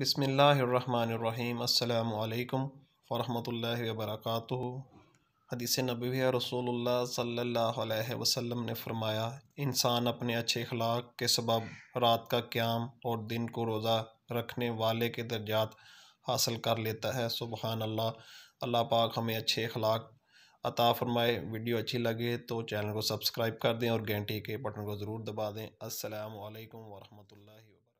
بسم اللہ الرحمن الرحیم السلام علیکم ورحمۃ اللہ وبرکاتہ حدیث نبی رسول اللہ صلی اللہ علیہ وسلم نے فرمایا انسان اپنے اچھے اخلاق کے سبب رات کا قیام اور دن کو روزہ رکھنے والے کے درجات حاصل کر لیتا ہے سبحان اللہ اللہ پاک ہمیں اچھے اخلاق عطا فرمائے ویڈیو اچھی لگے تو چینل کو سبسکرائب کر دیں اور گھنٹی کے بٹن کو ضرور دبا دیں السلام علیکم ورحمۃ اللہ وبرکاتہ